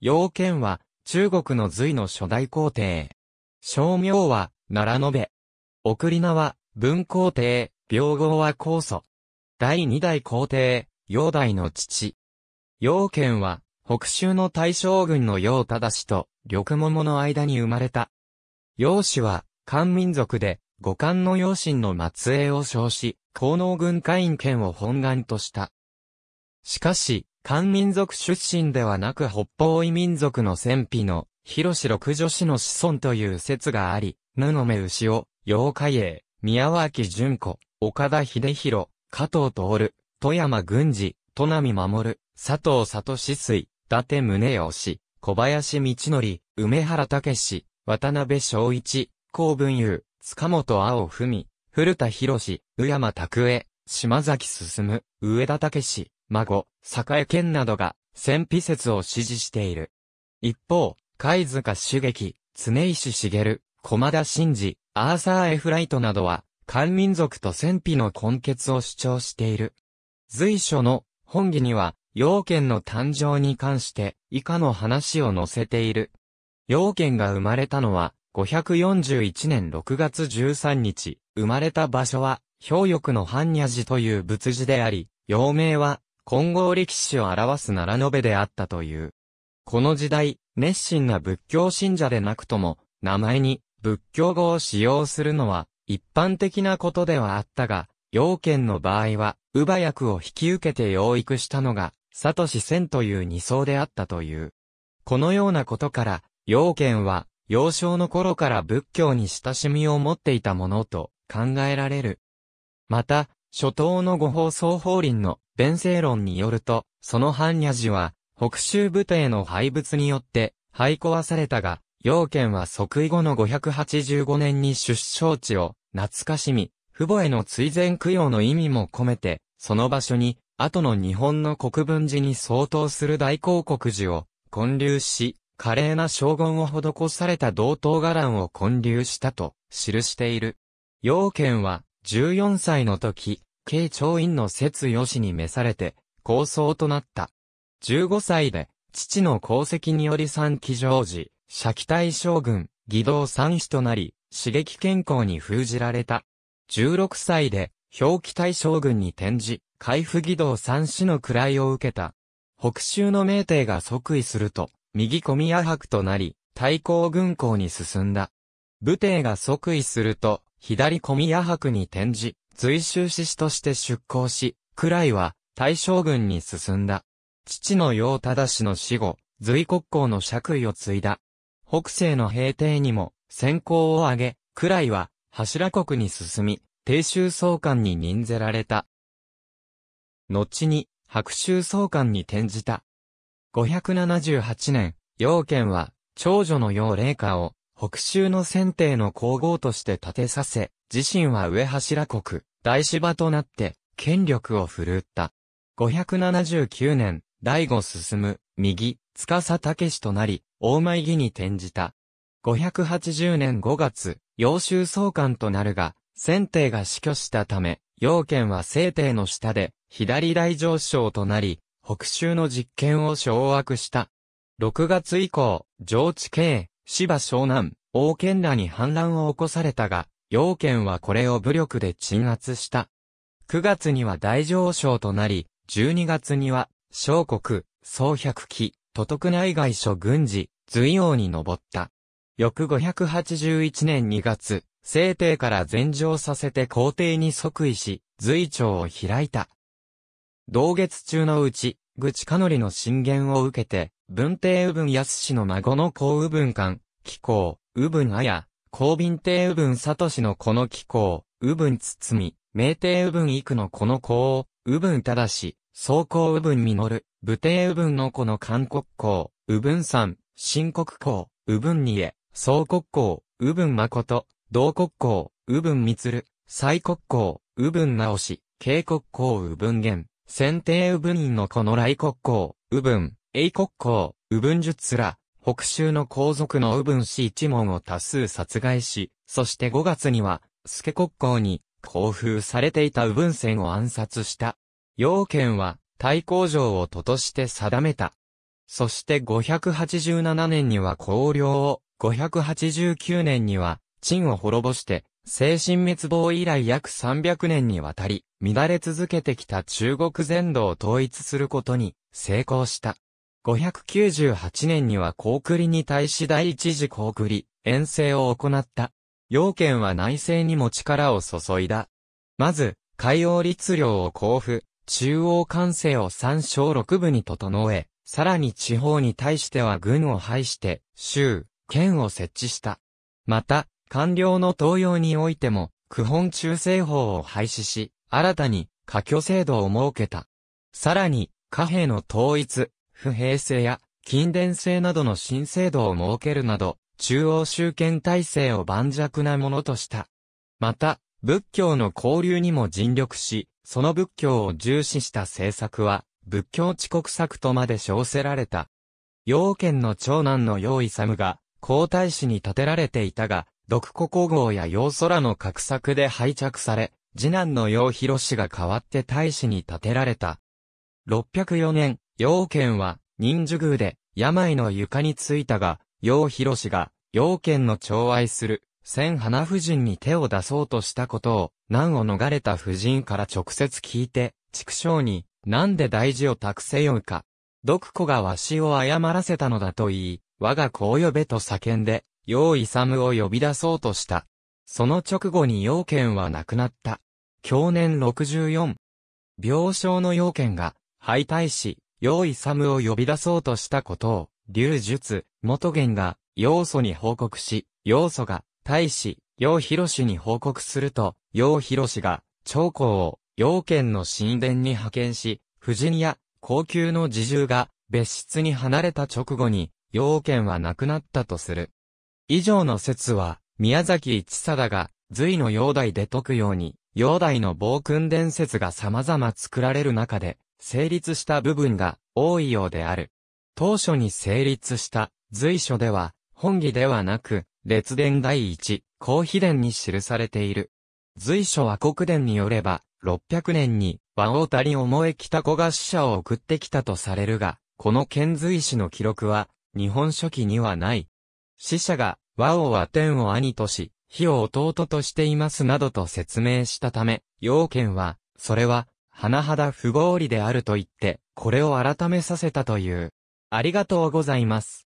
要件は、中国の隋の初代皇帝。商名は、奈良延べ。送り名は、文皇帝、病号は皇祖。第二代皇帝、陽代の父。陽剣は、北州の大将軍の陽忠氏と、緑桃の間に生まれた。陽氏は、漢民族で、五漢の陽神の末裔を称し、皇能軍会員権を本願とした。しかし、漢民族出身ではなく北方異民族の戦費の、広志六女子の子孫という説があり、布目牛尾、妖怪英、宮脇淳子、岡田秀弘、加藤徹、富山軍司、戸波守、佐藤里志水、伊達宗義、小林道則、梅原武渡辺昭一、高文雄、塚本青文、古田博士、宇山拓江、島崎進、上田武孫、栄剣などが、戦費説を支持している。一方、貝塚主劇、常石茂、駒田真治、アーサー・エフライトなどは、漢民族と戦費の根結を主張している。随所の本義には、要件の誕生に関して以下の話を載せている。要件が生まれたのは、541年6月13日、生まれた場所は、氷翼の般若寺という仏寺であり、陽明は、混合力士を表す奈良延べであったという。この時代、熱心な仏教信者でなくとも、名前に仏教語を使用するのは一般的なことではあったが、要件の場合は、乳母役を引き受けて養育したのが、サトシ千という二層であったという。このようなことから、要件は、幼少の頃から仏教に親しみを持っていたものと考えられる。また、初頭の五法双法輪の弁正論によると、その般若寺は、北州部帝の廃仏によって、廃壊されたが、要件は即位後の585年に出生地を、懐かしみ、父母への追善供養の意味も込めて、その場所に、後の日本の国分寺に相当する大広告寺を、建立し、華麗な将軍を施された同等伽藍を建立したと、記している。要件は、14歳の時、慶長院の節義に召されて、構想となった。15歳で、父の功績により三騎乗寺、社旗大将軍、義堂三子となり、刺激健康に封じられた。16歳で、表記大将軍に転じ、海部義堂三子の位を受けた。北州の名帝が即位すると、右小宮伯となり、対抗軍港に進んだ。武帝が即位すると、左小宮伯に転じ、随州志士として出向し、クライは大将軍に進んだ。父の陽忠氏の死後、随国公の爵位を継いだ。北西の平定にも先行を挙げ、クライは柱国に進み、定州総監に任ぜられた。後に白州総監に転じた。578年、陽賢は長女の陽霊下を北州の選定の皇后として立てさせ、自身は上柱国、大芝となって、権力を振るった。579年、第五進、右、司武となり、大前義に転じた。580年5月、陽州総監となるが、先帝が死去したため、陽剣は聖帝の下で、左大上将となり、北州の実権を掌握した。6月以降、上地慶、芝湘南、王権らに反乱を起こされたが、要剣はこれを武力で鎮圧した。9月には大上昇となり、12月には、小国、総百機、都督内外諸軍事、随王に上った。翌581年2月、聖帝から禅上させて皇帝に即位し、随朝を開いた。同月中のうち、愚痴かのりの進言を受けて、文帝右文康の孫の皇右文官、紀行、右文綾、公便帝右分聡のこの気候、右分包み、明帝右分育のこの子を、右分だし、総公右分実、武帝右分のこの韓国公、右分三、新国公、右分二へ、総国公、右分誠、同国公、右分る、最国公、右分直し、慶国公右分元、先帝右分院のこの来国公、右分、英国公、右分術ら、北州の皇族の右分氏一門を多数殺害し、そして5月には、助国公に、交付されていた右分戦を暗殺した。要件は、対抗城を都として定めた。そして587年には皇領を、589年には、陳を滅ぼして、精神滅亡以来約300年にわたり、乱れ続けてきた中国全土を統一することに成功した。598年には高栗に対し第一次高栗、遠征を行った。要件は内政にも力を注いだ。まず、海洋律令を交付、中央管制を三省六部に整え、さらに地方に対しては軍を配して、州、県を設置した。また、官僚の登用においても、区本中正法を廃止し、新たに、科挙制度を設けた。さらに、貨幣の統一、不平性や近伝性などの新制度を設けるなど、中央集権体制を盤石なものとした。また、仏教の交流にも尽力し、その仏教を重視した政策は、仏教遅刻作とまで称せられた。陽賢の長男の陽ムが、皇太子に建てられていたが、独古皇后や陽空の格策で拝着され、次男の陽広氏が代わって大使に建てられた。604年、陽賢は、忍寿宮で、病の床についたが、陽広氏が、陽賢の寵愛する、千花夫人に手を出そうとしたことを、難を逃れた夫人から直接聞いて、畜生に、なんで大事を託せようか。毒子がわしを謝らせたのだと言い、我が子を呼べと叫んで、陽勇を呼び出そうとした。その直後に陽賢は亡くなった。去年64。病床の陽賢が、敗退し、用意サムを呼び出そうとしたことを、竜術、元元が、要素に報告し、要素が、大使、楊広氏に報告すると、楊広氏が、長江を、楊県の神殿に派遣し、夫人や、高級の侍従が、別室に離れた直後に、楊県は亡くなったとする。以上の説は、宮崎一貞が、隋の煬帝で解くように、煬帝の暴君伝説が様々作られる中で、成立した部分が多いようである。当初に成立した随所では、本義ではなく、列伝第一、公秘伝に記されている。随所は国伝によれば、600年に和王谷思え北子が死者を送ってきたとされるが、この遣隋使の記録は、日本書紀にはない。死者が、和王は天を兄とし、火を弟としていますなどと説明したため、要件は、それは、甚だ不合理であると言って、これを改めさせたという。ありがとうございます。